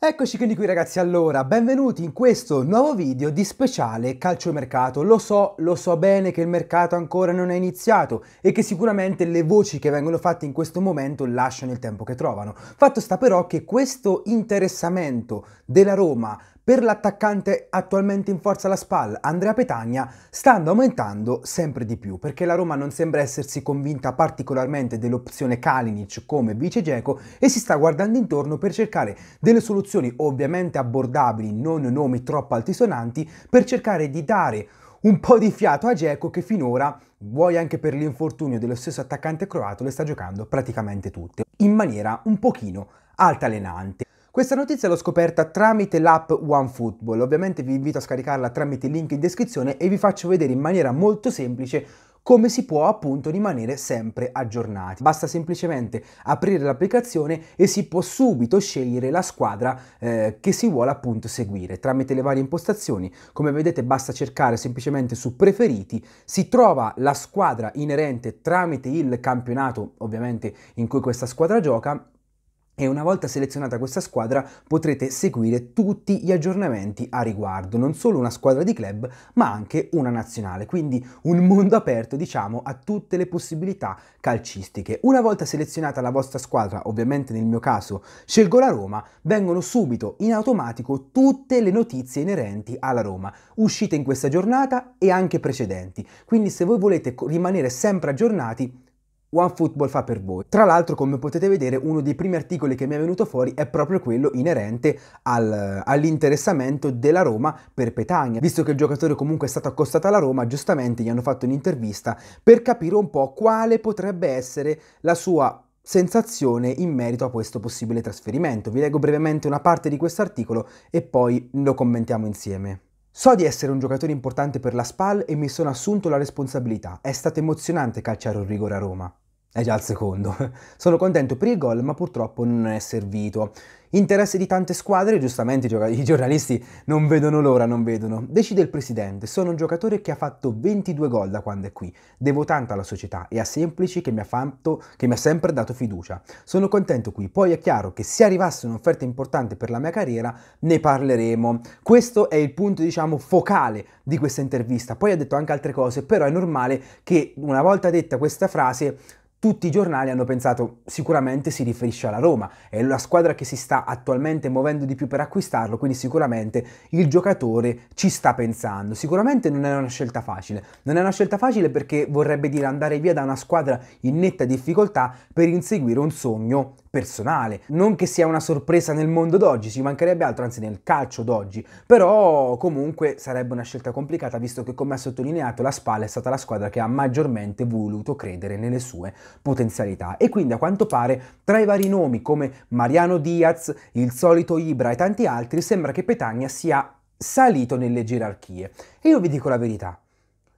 Eccoci quindi qui ragazzi, allora, benvenuti in questo nuovo video di speciale calciomercato. Lo so, lo so bene che il mercato ancora non è iniziato e che sicuramente le voci che vengono fatte in questo momento lasciano il tempo che trovano. Fatto sta però che questo interessamento della Roma per l'attaccante attualmente in forza alla spalla, Andrea Petagna, stanno aumentando sempre di più perché la Roma non sembra essersi convinta particolarmente dell'opzione Kalinic come vice Geco e si sta guardando intorno per cercare delle soluzioni ovviamente abbordabili, non nomi troppo altisonanti, per cercare di dare un po' di fiato a Geco che finora, vuoi anche per l'infortunio dello stesso attaccante croato, le sta giocando praticamente tutte, in maniera un pochino altalenante. Questa notizia l'ho scoperta tramite l'app OneFootball, ovviamente vi invito a scaricarla tramite il link in descrizione e vi faccio vedere in maniera molto semplice come si può appunto rimanere sempre aggiornati. Basta semplicemente aprire l'applicazione e si può subito scegliere la squadra eh, che si vuole appunto seguire tramite le varie impostazioni. Come vedete basta cercare semplicemente su preferiti, si trova la squadra inerente tramite il campionato ovviamente in cui questa squadra gioca e una volta selezionata questa squadra potrete seguire tutti gli aggiornamenti a riguardo, non solo una squadra di club ma anche una nazionale, quindi un mondo aperto diciamo a tutte le possibilità calcistiche. Una volta selezionata la vostra squadra, ovviamente nel mio caso scelgo la Roma, vengono subito in automatico tutte le notizie inerenti alla Roma, uscite in questa giornata e anche precedenti, quindi se voi volete rimanere sempre aggiornati OneFootball fa per voi. Tra l'altro, come potete vedere, uno dei primi articoli che mi è venuto fuori è proprio quello inerente al, all'interessamento della Roma per Petagna. Visto che il giocatore comunque è stato accostato alla Roma, giustamente gli hanno fatto un'intervista per capire un po' quale potrebbe essere la sua sensazione in merito a questo possibile trasferimento. Vi leggo brevemente una parte di questo articolo e poi lo commentiamo insieme. So di essere un giocatore importante per la SPAL e mi sono assunto la responsabilità. È stato emozionante calciare un rigore a Roma è già al secondo. Sono contento per il gol, ma purtroppo non è servito. Interesse di tante squadre, giustamente i giornalisti non vedono l'ora, non vedono. Decide il presidente, sono un giocatore che ha fatto 22 gol da quando è qui. Devo tanto alla società e a Semplici che mi ha, fatto, che mi ha sempre dato fiducia. Sono contento qui, poi è chiaro che se arrivasse un'offerta importante per la mia carriera ne parleremo. Questo è il punto, diciamo, focale di questa intervista. Poi ha detto anche altre cose, però è normale che una volta detta questa frase tutti i giornali hanno pensato sicuramente si riferisce alla Roma, è la squadra che si sta attualmente muovendo di più per acquistarlo, quindi sicuramente il giocatore ci sta pensando. Sicuramente non è una scelta facile, non è una scelta facile perché vorrebbe dire andare via da una squadra in netta difficoltà per inseguire un sogno personale. Non che sia una sorpresa nel mondo d'oggi, ci mancherebbe altro, anzi nel calcio d'oggi, però comunque sarebbe una scelta complicata visto che come ha sottolineato la Spalla è stata la squadra che ha maggiormente voluto credere nelle sue potenzialità e quindi a quanto pare tra i vari nomi come Mariano Diaz, il solito Ibra e tanti altri sembra che Petagna sia salito nelle gerarchie. E io vi dico la verità,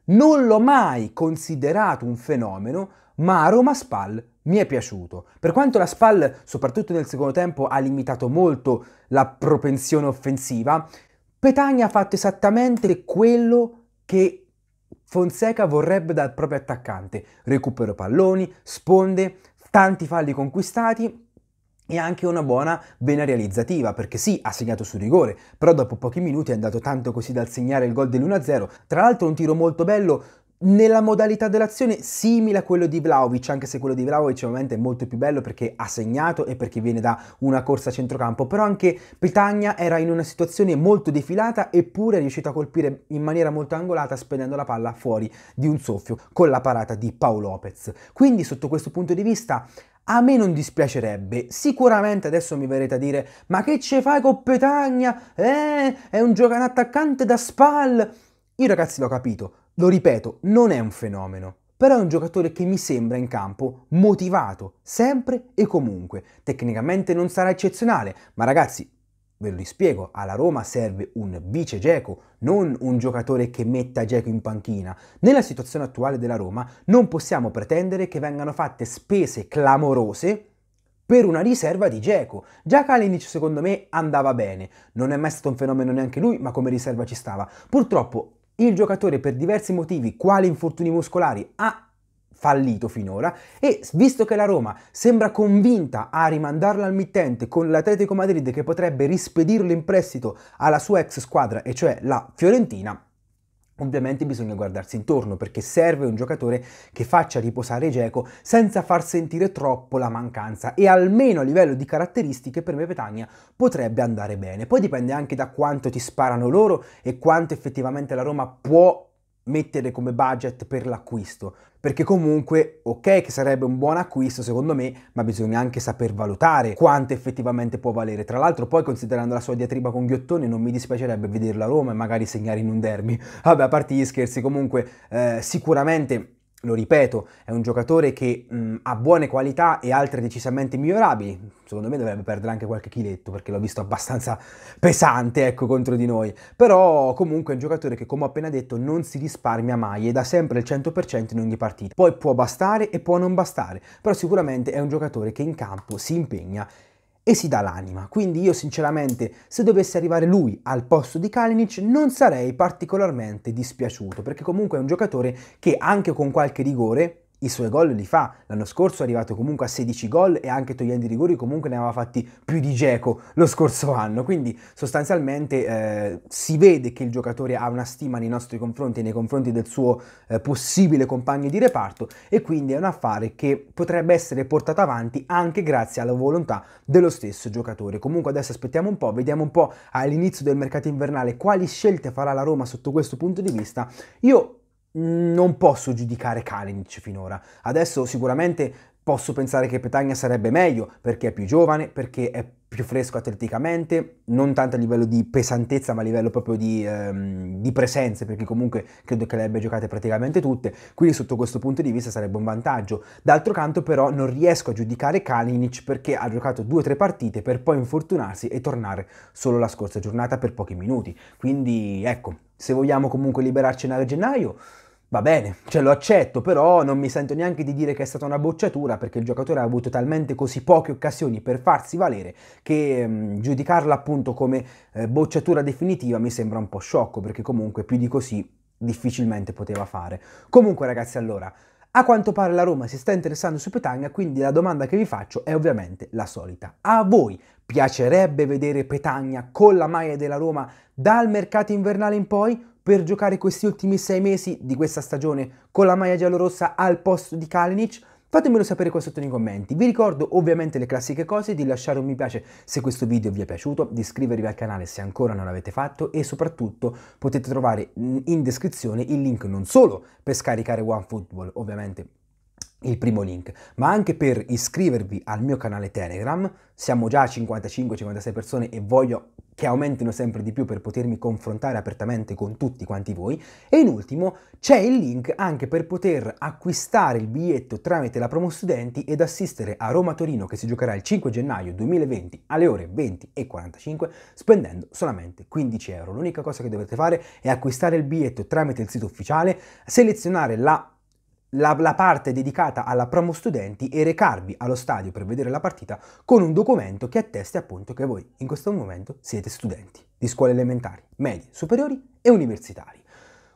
non l'ho mai considerato un fenomeno, ma a Roma Spal mi è piaciuto. Per quanto la SPAL, soprattutto nel secondo tempo, ha limitato molto la propensione offensiva, Petagna ha fatto esattamente quello che Fonseca vorrebbe dal proprio attaccante. Recupero palloni, sponde, tanti falli conquistati e anche una buona vena realizzativa, perché sì, ha segnato su rigore, però dopo pochi minuti è andato tanto così dal segnare il gol dell'1-0. Tra l'altro un tiro molto bello nella modalità dell'azione simile a quello di Vlaovic, anche se quello di Vlaovic ovviamente è molto più bello perché ha segnato e perché viene da una corsa a centrocampo, però anche Petagna era in una situazione molto defilata eppure è riuscito a colpire in maniera molto angolata spendendo la palla fuori di un soffio con la parata di Paolo Lopez. Quindi sotto questo punto di vista a me non dispiacerebbe, sicuramente adesso mi verrete a dire ma che ce fai con Petagna? Eh, è un giocatore attaccante da spal! Io ragazzi l'ho capito, lo ripeto, non è un fenomeno, però è un giocatore che mi sembra in campo motivato, sempre e comunque. Tecnicamente non sarà eccezionale, ma ragazzi, ve lo rispiego, alla Roma serve un vice Geco, non un giocatore che metta Geco in panchina. Nella situazione attuale della Roma non possiamo pretendere che vengano fatte spese clamorose per una riserva di Geco. Già Kalinic secondo me andava bene, non è mai stato un fenomeno neanche lui, ma come riserva ci stava. Purtroppo il giocatore per diversi motivi, quali infortuni muscolari, ha fallito finora e visto che la Roma sembra convinta a rimandarlo al mittente con l'Atletico Madrid che potrebbe rispedirlo in prestito alla sua ex squadra e cioè la Fiorentina, Ovviamente bisogna guardarsi intorno perché serve un giocatore che faccia riposare Geco senza far sentire troppo la mancanza e almeno a livello di caratteristiche per me Petagna potrebbe andare bene. Poi dipende anche da quanto ti sparano loro e quanto effettivamente la Roma può mettere come budget per l'acquisto, perché comunque ok che sarebbe un buon acquisto secondo me, ma bisogna anche saper valutare quanto effettivamente può valere. Tra l'altro poi considerando la sua diatriba con Ghiottoni non mi dispiacerebbe vederla a Roma e magari segnare in un derby. Vabbè, a parte gli scherzi, comunque eh, sicuramente lo ripeto, è un giocatore che mh, mm, ha buone qualità e altre decisamente migliorabili. Secondo me dovrebbe perdere anche qualche chiletto perché l'ho visto abbastanza pesante ecco, contro di noi. Però comunque è un giocatore che, come ho appena detto, non si risparmia mai e dà sempre il 100% in ogni partita. Poi può bastare e può non bastare, però sicuramente è un giocatore che in campo si impegna e si dà l'anima. Quindi io sinceramente se dovesse arrivare lui al posto di Kalinic non sarei particolarmente dispiaciuto perché comunque è un giocatore che anche con qualche rigore i suoi gol li fa. L'anno scorso è arrivato comunque a 16 gol e anche togliendo i rigori comunque ne aveva fatti più di Geco lo scorso anno. Quindi sostanzialmente eh, si vede che il giocatore ha una stima nei nostri confronti nei confronti del suo eh, possibile compagno di reparto e quindi è un affare che potrebbe essere portato avanti anche grazie alla volontà dello stesso giocatore. Comunque adesso aspettiamo un po', vediamo un po' all'inizio del mercato invernale quali scelte farà la Roma sotto questo punto di vista. Io non posso giudicare Kalinic finora. Adesso sicuramente posso pensare che Petagna sarebbe meglio perché è più giovane, perché è più fresco atleticamente, non tanto a livello di pesantezza ma a livello proprio di, ehm, di presenze perché comunque credo che le abbia giocate praticamente tutte, quindi sotto questo punto di vista sarebbe un vantaggio. D'altro canto però non riesco a giudicare Kalinic perché ha giocato due o tre partite per poi infortunarsi e tornare solo la scorsa giornata per pochi minuti, quindi ecco, se vogliamo comunque liberarcene a gennaio, va bene, ce lo accetto, però non mi sento neanche di dire che è stata una bocciatura perché il giocatore ha avuto talmente così poche occasioni per farsi valere che mh, mm, giudicarla appunto come eh, bocciatura definitiva mi sembra un po' sciocco perché comunque più di così difficilmente poteva fare. Comunque ragazzi allora, a quanto pare la Roma si sta interessando su Petagna, quindi la domanda che vi faccio è ovviamente la solita. A voi piacerebbe vedere Petagna con la maglia della Roma dal mercato invernale in poi? per giocare questi ultimi sei mesi di questa stagione con la maglia giallorossa al posto di Kalinic? Fatemelo sapere qua sotto nei commenti. Vi ricordo ovviamente le classiche cose di lasciare un mi piace se questo video vi è piaciuto, di iscrivervi al canale se ancora non l'avete fatto e soprattutto potete trovare in descrizione il link non solo per scaricare OneFootball, ovviamente il primo link, ma anche per iscrivervi al mio canale Telegram. Siamo già a 55-56 persone e voglio che aumentino sempre di più per potermi confrontare apertamente con tutti quanti voi. E in ultimo c'è il link anche per poter acquistare il biglietto tramite la Promo Studenti ed assistere a Roma Torino che si giocherà il 5 gennaio 2020 alle ore 20 e 45 spendendo solamente 15 euro. L'unica cosa che dovete fare è acquistare il biglietto tramite il sito ufficiale, selezionare la la, la, parte dedicata alla promo studenti e recarvi allo stadio per vedere la partita con un documento che attesti appunto che voi in questo momento siete studenti di scuole elementari, medie, superiori e universitari.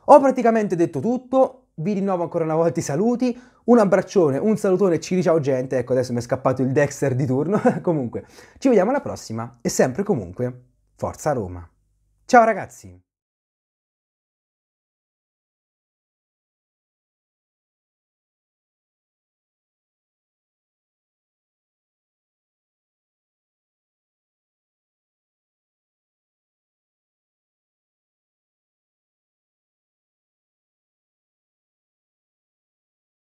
Ho praticamente detto tutto, vi rinnovo ancora una volta i saluti, un abbraccione, un salutone, ci ciao gente, ecco adesso mi è scappato il Dexter di turno, comunque ci vediamo alla prossima e sempre comunque, forza Roma. Ciao ragazzi!